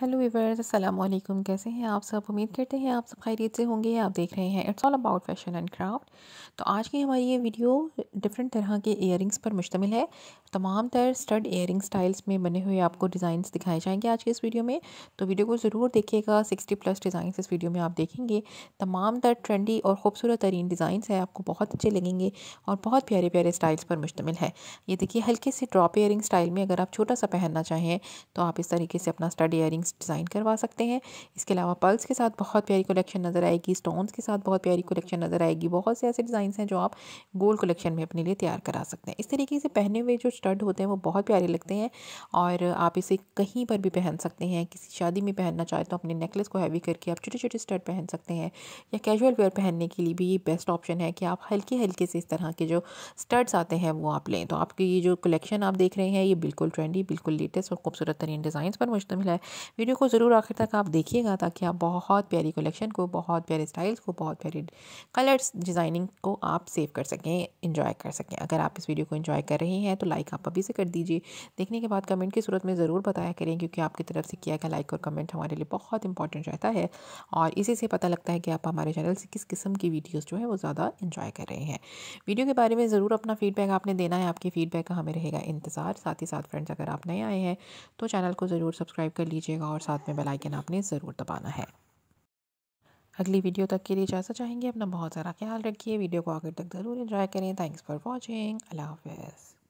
hello viewers अस्सलाम वालेकुम कैसे हैं आप सब उम्मीद करते हैं आप सब खैरियत से होंगे आप देख रहे हैं it's all about fashion and craft तो आज की हमारी ये वीडियो डिफरेंट तरह के इयर पर मुश्तमिल है तमाम तर स्टड इयर स्टाइल्स में बने हुए आपको डिज़ाइन दिखाए जाएंगे आज के इस वीडियो में तो वीडियो को ज़रूर देखिएगा सिक्सटी प्लस डिज़ाइन इस वीडियो में आप देखेंगे तमाम तर ट्रेंडी और ख़ूबसूरत तरीन डिज़ाइन है आपको बहुत अच्छे लगेंगे और बहुत प्यारे प्यारे स्टाइल्स पर मुश्तमिल है ये देखिए हल्के से ड्रॉप इयरिंग स्टाइल में अगर आप छोटा सा पहनना चाहें तो आप इस तरीके से अपना स्टड इयरिंग डिज़ाइंस डिज़ाइन करवा सकते हैं इसके अलावा पर्ल्स के साथ बहुत प्यारी कलेक्शन नज़र आएगी स्टोन्स के साथ बहुत प्यारी कलेक्शन नज़र आएगी बहुत से ऐसे डिज़ाइन हैं जो आप गोल्ड कलेक्शन में अपने लिए तैयार करा सकते हैं इस तरीके से पहने हुए जो स्टड होते हैं वो बहुत प्यारे लगते हैं और आप इसे कहीं पर भी पहन सकते हैं किसी शादी में पहनना चाहे तो अपने नेकलेस को हैवी करके आप छोटे छोटे स्टड पहन सकते हैं या कैजुअल वेयर पहनने के लिए भी ये बेस्ट ऑप्शन है कि आप हल्के हल्के से इस तरह के जो स्टड्स आते हैं वो आप लें तो आपकी ये जो कलेक्शन आप देख रहे हैं ये बिल्कुल ट्रेंडी बिल्कुल लेटेस्ट और खूबसूरत तरीन डिजाइन पर मुश्तमिल है वीडियो को ज़रूर आखिर तक आप देखिएगा ताकि आप बहुत प्यारी कलेक्शन को बहुत प्यारे स्टाइल्स को बहुत प्यारे कलर्स डिज़ाइनिंग को आप सेव कर सकें इंजॉय कर सकें अगर आप इस वीडियो को इंजॉय कर रहे हैं तो लाइक आप अभी से कर दीजिए देखने के बाद कमेंट की सूरत में ज़रूर बताया करें क्योंकि आपकी तरफ से किया गया लाइक और कमेंट हमारे लिए बहुत इंपॉर्टेंट रहता है और इसी से पता लगता है कि आप हमारे चैनल से किस किस्म की वीडियोज़ जो है वो ज़्यादा इन्जॉय कर रहे हैं वीडियो के बारे में ज़रूर अपना फीडबैक आपने देना है आपके फीडबैक का हमें रहेगा इंतज़ार साथ ही साथ फ्रेंड्स अगर आप नए आए हैं तो चैनल को ज़रूर सब्सक्राइब कर लीजिएगा रहिएगा और साथ में बेलाइकन आपने ज़रूर दबाना है अगली वीडियो तक के लिए इजाज़त चाहेंगे अपना बहुत सारा ख्याल रखिए वीडियो को आखिर तक ज़रूर इन्जॉय करें थैंक्स फॉर वॉचिंग अल्लाह